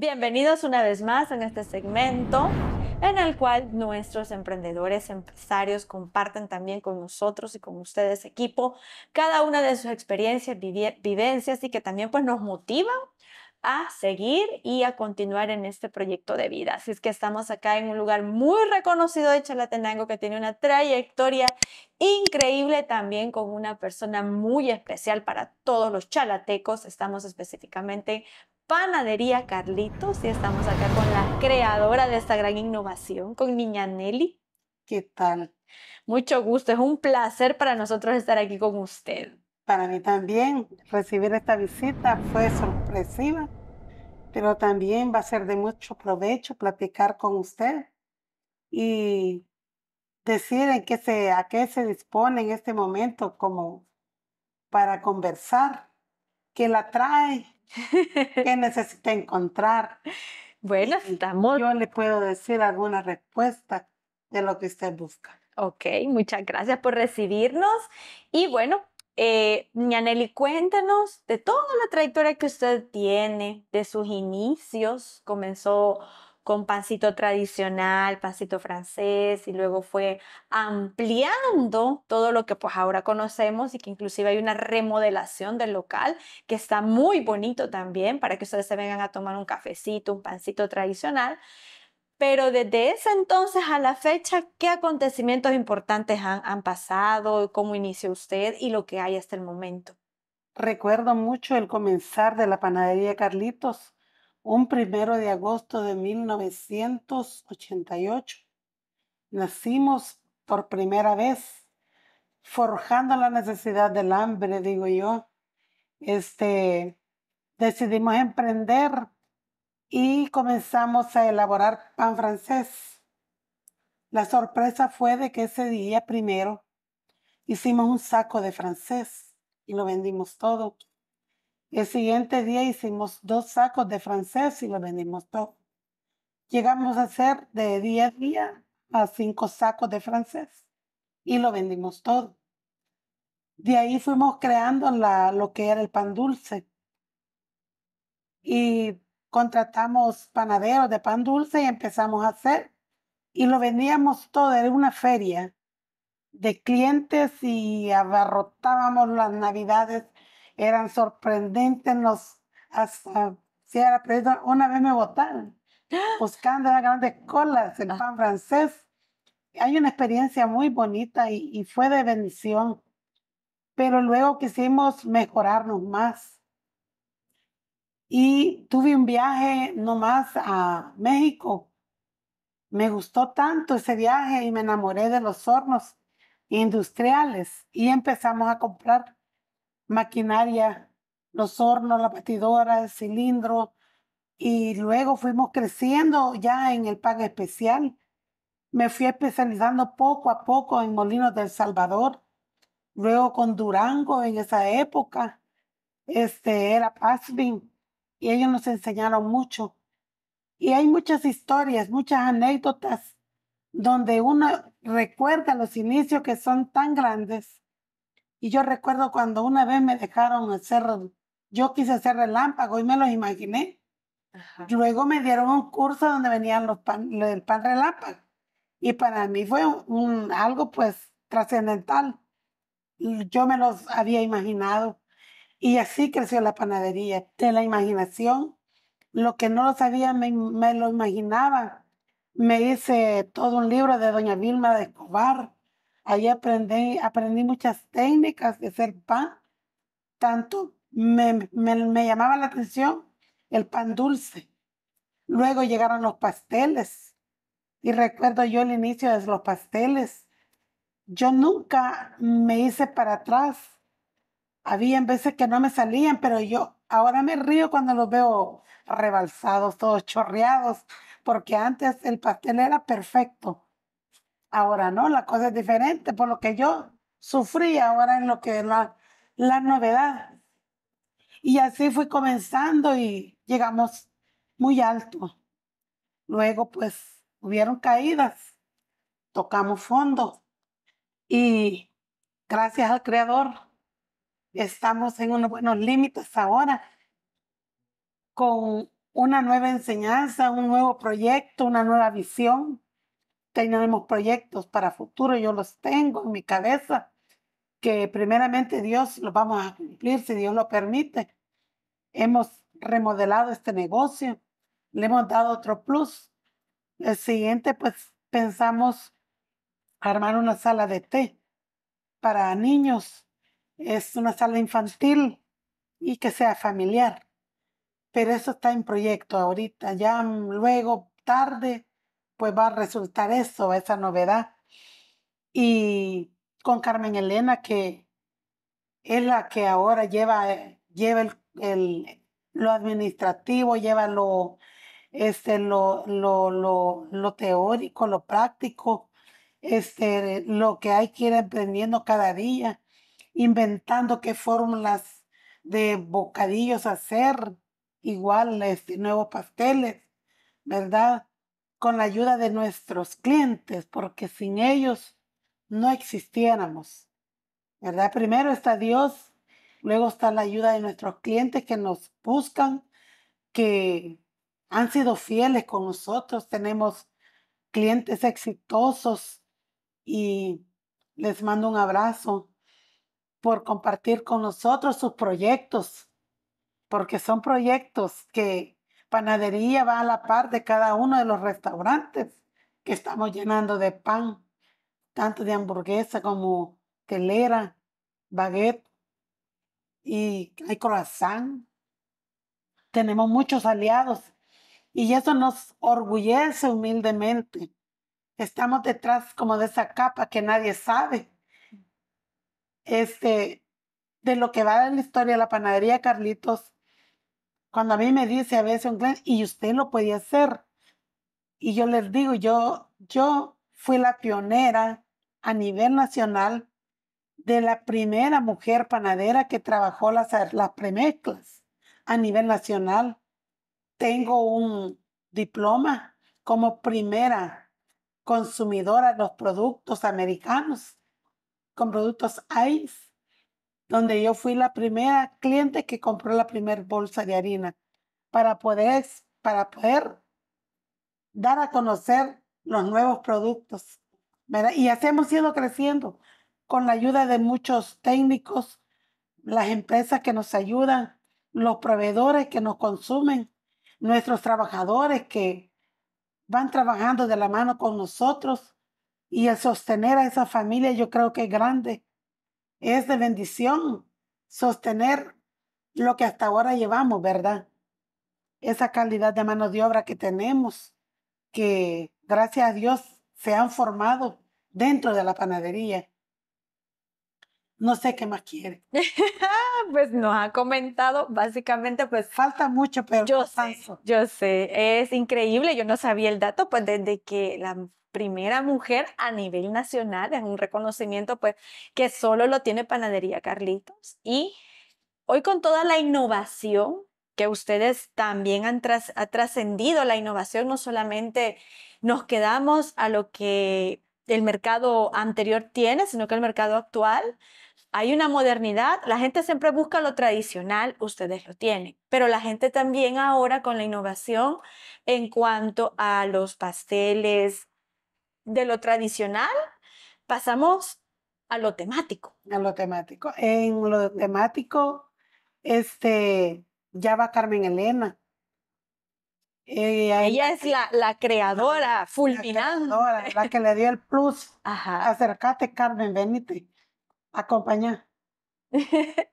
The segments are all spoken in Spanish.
Bienvenidos una vez más en este segmento en el cual nuestros emprendedores, empresarios comparten también con nosotros y con ustedes equipo cada una de sus experiencias, vivencias y que también pues nos motivan a seguir y a continuar en este proyecto de vida. Así es que estamos acá en un lugar muy reconocido de Chalatenango que tiene una trayectoria increíble también con una persona muy especial para todos los chalatecos. Estamos específicamente Panadería Carlitos y estamos acá con la creadora de esta gran innovación, con Niña Nelly. ¿Qué tal? Mucho gusto, es un placer para nosotros estar aquí con usted. Para mí también, recibir esta visita fue sorpresiva, pero también va a ser de mucho provecho platicar con usted y decir en qué se, a qué se dispone en este momento como para conversar, qué la trae ¿Qué necesita encontrar? Bueno, Yo le puedo decir alguna respuesta de lo que usted busca. Ok, muchas gracias por recibirnos. Y bueno, eh, Nelly, cuéntanos de toda la trayectoria que usted tiene, de sus inicios. Comenzó con pancito tradicional, pancito francés, y luego fue ampliando todo lo que pues ahora conocemos y que inclusive hay una remodelación del local que está muy bonito también para que ustedes se vengan a tomar un cafecito, un pancito tradicional. Pero desde ese entonces a la fecha, ¿qué acontecimientos importantes han, han pasado? ¿Cómo inició usted y lo que hay hasta el momento? Recuerdo mucho el comenzar de la panadería Carlitos un primero de agosto de 1988. Nacimos por primera vez, forjando la necesidad del hambre, digo yo. Este, decidimos emprender y comenzamos a elaborar pan francés. La sorpresa fue de que ese día primero hicimos un saco de francés y lo vendimos todo. El siguiente día hicimos dos sacos de francés y lo vendimos todo. Llegamos a hacer de día días a cinco sacos de francés y lo vendimos todo. De ahí fuimos creando lo que era el pan dulce. Y contratamos panaderos de pan dulce y empezamos a hacer. Y lo vendíamos todo, era una feria de clientes y abarrotábamos las navidades eran sorprendentes, hasta, si era una vez me votaron buscando las grandes colas, el ah. pan francés. Hay una experiencia muy bonita y, y fue de bendición, pero luego quisimos mejorarnos más. Y tuve un viaje nomás a México. Me gustó tanto ese viaje y me enamoré de los hornos industriales y empezamos a comprar maquinaria, los hornos, la batidora, el cilindro, y luego fuimos creciendo ya en el pago especial. Me fui especializando poco a poco en Molinos del Salvador, luego con Durango en esa época, este era Pasvin, y ellos nos enseñaron mucho. Y hay muchas historias, muchas anécdotas donde uno recuerda los inicios que son tan grandes y yo recuerdo cuando una vez me dejaron hacer, yo quise hacer relámpago y me los imaginé. Luego me dieron un curso donde venían los pan, el pan relámpago. Y para mí fue un, algo pues trascendental. Yo me los había imaginado. Y así creció la panadería, de la imaginación. Lo que no lo sabía me, me lo imaginaba. Me hice todo un libro de Doña Vilma de Escobar Ahí aprendí, aprendí muchas técnicas de hacer pan. Tanto me, me llamaba la atención el pan dulce. Luego llegaron los pasteles. Y recuerdo yo el inicio de los pasteles. Yo nunca me hice para atrás. Había veces que no me salían, pero yo ahora me río cuando los veo rebalsados, todos chorreados, porque antes el pastel era perfecto. Ahora no, la cosa es diferente, por lo que yo sufrí ahora en lo que es la, la novedad. Y así fui comenzando y llegamos muy alto. Luego pues hubieron caídas, tocamos fondo y gracias al Creador estamos en unos buenos límites ahora con una nueva enseñanza, un nuevo proyecto, una nueva visión tenemos proyectos para futuro, yo los tengo en mi cabeza, que primeramente Dios los vamos a cumplir si Dios lo permite. Hemos remodelado este negocio, le hemos dado otro plus. El siguiente, pues pensamos armar una sala de té para niños. Es una sala infantil y que sea familiar. Pero eso está en proyecto ahorita. Ya luego, tarde, pues va a resultar eso, esa novedad. Y con Carmen Elena, que es la que ahora lleva, eh, lleva el, lo administrativo, lleva lo, este, lo, lo, teórico, lo práctico, este, lo que hay que ir aprendiendo cada día, inventando qué fórmulas de bocadillos hacer, igual este, nuevos pasteles, ¿verdad? con la ayuda de nuestros clientes, porque sin ellos no existiéramos. ¿Verdad? Primero está Dios, luego está la ayuda de nuestros clientes que nos buscan, que han sido fieles con nosotros. Tenemos clientes exitosos y les mando un abrazo por compartir con nosotros sus proyectos, porque son proyectos que panadería va a la par de cada uno de los restaurantes que estamos llenando de pan, tanto de hamburguesa como telera, baguette y hay croissant. Tenemos muchos aliados y eso nos orgullece humildemente. Estamos detrás como de esa capa que nadie sabe. Este, de lo que va a dar la historia de la panadería Carlitos, cuando a mí me dice a veces un cliente, y usted lo podía hacer. Y yo les digo, yo, yo fui la pionera a nivel nacional de la primera mujer panadera que trabajó las, las premezclas a nivel nacional. Tengo un diploma como primera consumidora de los productos americanos, con productos ICE donde yo fui la primera cliente que compró la primera bolsa de harina para poder, para poder dar a conocer los nuevos productos. Y así hemos ido creciendo con la ayuda de muchos técnicos, las empresas que nos ayudan, los proveedores que nos consumen, nuestros trabajadores que van trabajando de la mano con nosotros y el sostener a esa familia yo creo que es grande es de bendición sostener lo que hasta ahora llevamos, ¿verdad? Esa calidad de mano de obra que tenemos, que gracias a Dios se han formado dentro de la panadería. No sé qué más quiere. pues nos ha comentado, básicamente, pues. Falta mucho, pero. Yo sé, yo sé. Es increíble. Yo no sabía el dato, pues desde que la primera mujer a nivel nacional. Es un reconocimiento pues, que solo lo tiene Panadería Carlitos. Y hoy con toda la innovación que ustedes también han trascendido la innovación, no solamente nos quedamos a lo que el mercado anterior tiene, sino que el mercado actual, hay una modernidad, la gente siempre busca lo tradicional, ustedes lo tienen, pero la gente también ahora con la innovación en cuanto a los pasteles, de lo tradicional pasamos a lo temático. A lo temático. En lo temático, este, ya va Carmen Elena. Ella, es la, la creadora fulminante. La, creadora, la que le dio el plus. Ajá. Acércate, Carmen, venite. Acompaña.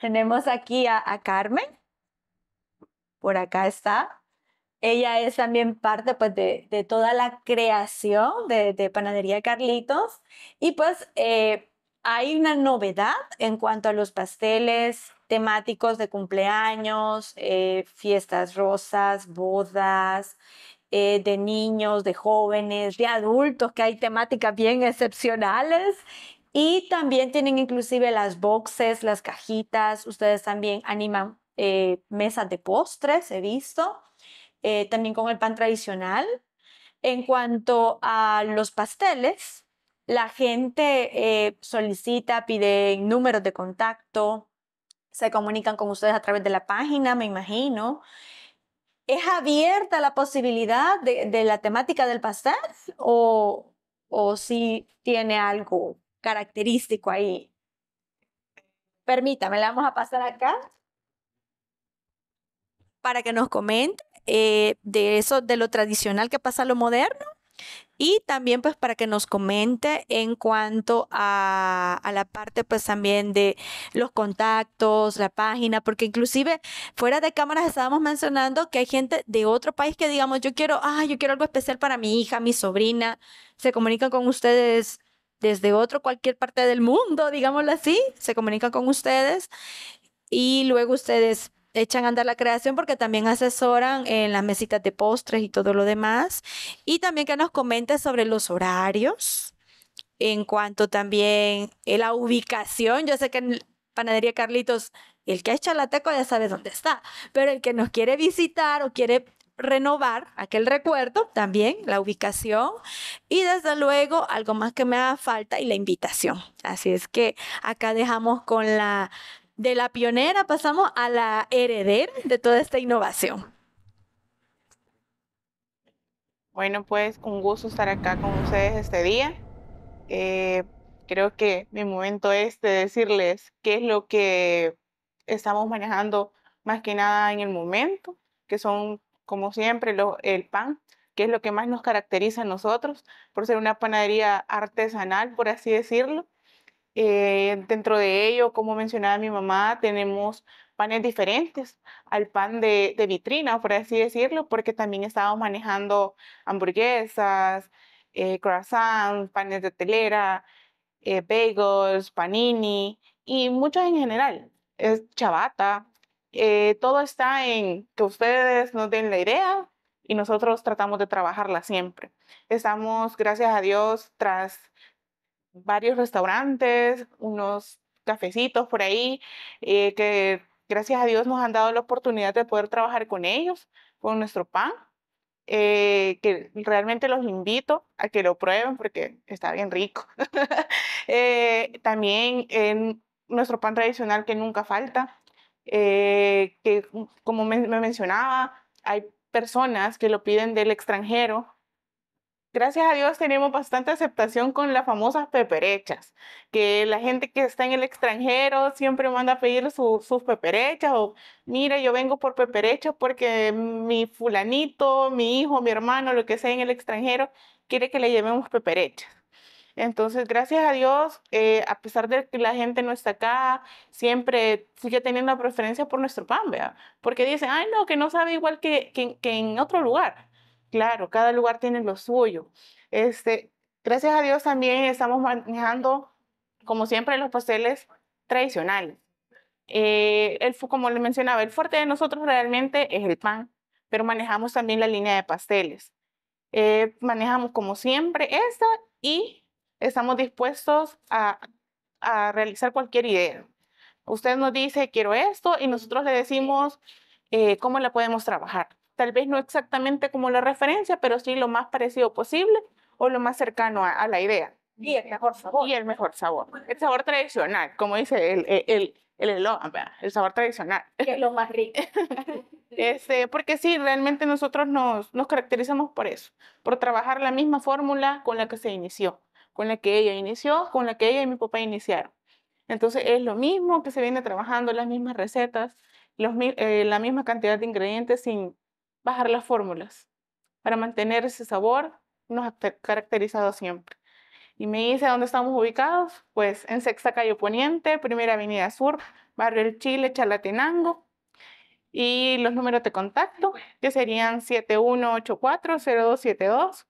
Tenemos aquí a Carmen. Por acá está ella es también parte pues, de, toda la creación de, de, Panadería Carlitos. Y pues eh, hay una novedad en cuanto a los pasteles temáticos de cumpleaños, eh, fiestas rosas, bodas, eh, de niños, de jóvenes, de adultos, que hay temáticas bien excepcionales. Y también tienen inclusive las boxes, las cajitas. Ustedes también animan mesas de postres, he visto. Eh, también con el pan tradicional. En cuanto a los pasteles, la gente eh, solicita, pide números de contacto, se comunican con ustedes a través de la página, me imagino. ¿Es abierta la posibilidad de, la temática del pastel o, si tiene algo característico ahí? Permítame, la vamos a pasar acá para que nos comente eh, de eso, de lo tradicional que pasa a lo moderno. Y también pues para que nos comente en cuanto a, la parte pues también de los contactos, la página, porque inclusive fuera de cámaras estábamos mencionando que hay gente de otro país que digamos, yo quiero, ah, yo quiero algo especial para mi hija, mi sobrina, se comunican con ustedes desde otro cualquier parte del mundo, digámoslo así, se comunican con ustedes y luego ustedes echan a andar la creación porque también asesoran en las mesitas de postres y todo lo demás. Y también que nos comente sobre los horarios, en cuanto también a eh, la ubicación. Yo sé que en Panadería Carlitos, el que ha la teco ya sabe dónde está, pero el que nos quiere visitar o quiere renovar aquel recuerdo, también la ubicación y desde luego algo más que me haga falta y la invitación. Así es que acá dejamos con la de la pionera pasamos a la heredera de toda esta innovación. Bueno, pues un gusto estar acá con ustedes este día. Eh, creo que mi momento es de decirles qué es lo que estamos manejando más que nada en el momento, que son, como siempre, el pan, que es lo que más nos caracteriza a nosotros, por ser una panadería artesanal, por así decirlo. Eh, dentro de ello, como mencionaba mi mamá, tenemos panes diferentes al pan de, vitrina, por así decirlo, porque también estábamos manejando hamburguesas, eh, croissants, panes de telera, eh, bagels, panini y muchos en general. Es chabata. todo está en que ustedes nos den la idea y nosotros tratamos de trabajarla siempre. Estamos, gracias a Dios, tras varios restaurantes, unos cafecitos por ahí, eh, que gracias a Dios nos han dado la oportunidad de poder trabajar con ellos, con nuestro pan. Eh, que realmente los invito a que lo prueben porque está bien rico. Eh, también en nuestro pan tradicional que nunca falta, que como me, mencionaba, hay personas que lo piden del extranjero gracias a Dios tenemos bastante aceptación con las famosas peperechas, que la gente que está en el extranjero siempre manda a pedir sus peperechas o mira, yo vengo por peperechas porque mi fulanito, mi hijo, mi hermano, lo que sea en el extranjero, quiere que le llevemos peperechas. Entonces, gracias a Dios, eh, a pesar de que la gente no está acá, siempre sigue teniendo preferencia por nuestro pan, ¿verdad? Porque dicen, ay, no, que no sabe igual que en otro lugar. Claro, cada lugar tiene lo suyo. Este, gracias a Dios también estamos manejando, como siempre, los pasteles tradicionales. Eh, como le mencionaba, el fuerte de nosotros realmente es el pan, pero manejamos también la línea de pasteles. Eh, manejamos como siempre esta y estamos dispuestos a, realizar cualquier idea. Usted nos dice, quiero esto, y nosotros le decimos eh, cómo la podemos trabajar tal vez no exactamente como la referencia, pero sí lo más parecido posible o lo más cercano a, la idea. Y el mejor sabor. Y el mejor sabor. El sabor tradicional, como dice el, el, el sabor tradicional. Que es lo más rico. Este, porque sí, realmente nosotros nos, caracterizamos por eso, por trabajar la misma fórmula con la que se inició, con la que ella inició, con la que ella y mi papá iniciaron. Entonces es lo mismo que se viene trabajando, las mismas recetas, los, eh, la misma cantidad de ingredientes sin, bajar las fórmulas para mantener ese sabor nos ha caracterizado siempre. Y me dice dónde estamos ubicados, pues en Sexta Calle Poniente, Primera Avenida Sur, Barrio El Chile, Chalatenango. Y los números de contacto, que serían 71840272,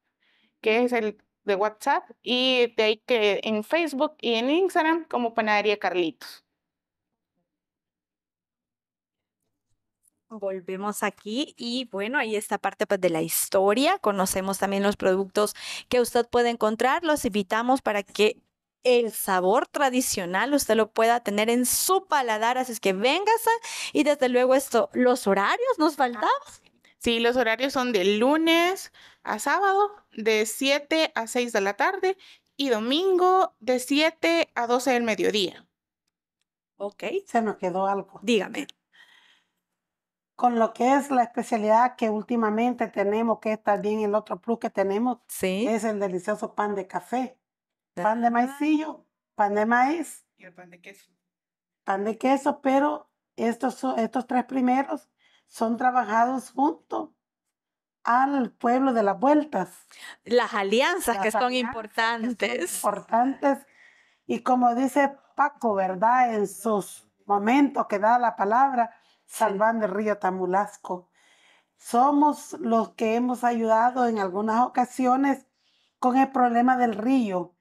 que es el de WhatsApp, y de ahí que en Facebook y en Instagram como Panadería Carlitos. volvemos aquí y bueno, ahí está parte pues, de la historia. Conocemos también los productos que usted puede encontrar. Los invitamos para que el sabor tradicional usted lo pueda tener en su paladar. Así es que véngase y desde luego esto, los horarios nos ah, faltaban. Sí, los horarios son de lunes a sábado, de 7 a 6 de la tarde y domingo de 7 a 12 del mediodía. Ok. Se nos quedó algo. Dígame con lo que es la especialidad que últimamente tenemos, que es también el otro plus que tenemos, es el delicioso pan de café. Pan de ah. maicillo, pan de maíz. Y el pan de queso. Pan de queso, pero estos, estos tres primeros son trabajados junto al pueblo de las vueltas. Las alianzas que son importantes. importantes. Y como dice Paco, ¿verdad? En sus momentos que da la palabra, salvando el río Tamulasco. Somos los que hemos ayudado en algunas ocasiones con el problema del río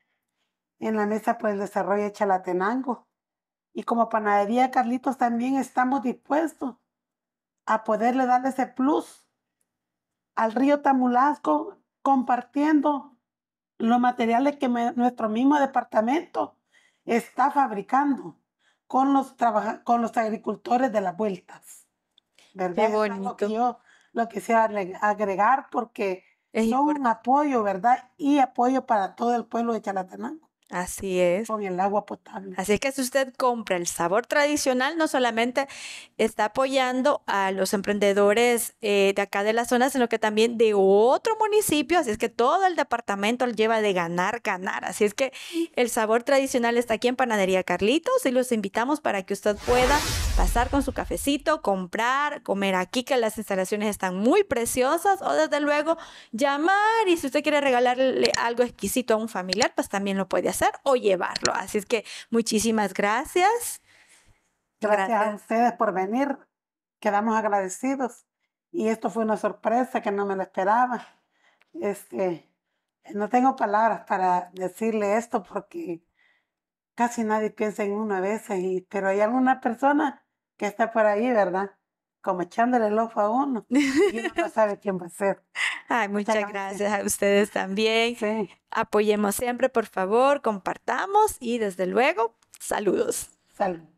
en la Mesa por el Desarrollo de Chalatenango. Y como Panadería Carlitos también estamos dispuestos a poderle dar ese plus al río Tamulasco compartiendo los materiales que nuestro mismo departamento está fabricando con los, con los agricultores de las vueltas. Qué bonito. lo que yo lo quisiera agregar porque es un apoyo, ¿verdad? Y apoyo para todo el pueblo de Chalatenango. Así es. así el agua potable. Así que si usted compra el sabor tradicional, no solamente está apoyando a los emprendedores eh, de acá de la zona, sino que también de otro municipio. Así es que todo el departamento lleva de ganar, ganar. Así es que el sabor tradicional está aquí en Panadería Carlitos y los invitamos para que usted pueda pasar con su cafecito, comprar, comer aquí, que las instalaciones están muy preciosas. O desde luego llamar y si usted quiere regalarle algo exquisito a un familiar, pues también lo puede hacer o llevarlo. Así es que muchísimas gracias. Gracias, a ustedes por venir. Quedamos agradecidos. Y esto fue una sorpresa que no me lo esperaba. Este, no tengo palabras para decirle esto porque casi nadie piensa en uno a veces, y, pero hay alguna persona que está por ahí, ¿verdad? Como echándole el ojo a uno y uno no sabe quién va a ser. Ay, muchas gracias. a ustedes también. Apoyemos siempre, por favor, compartamos y desde luego, saludos. Saludos.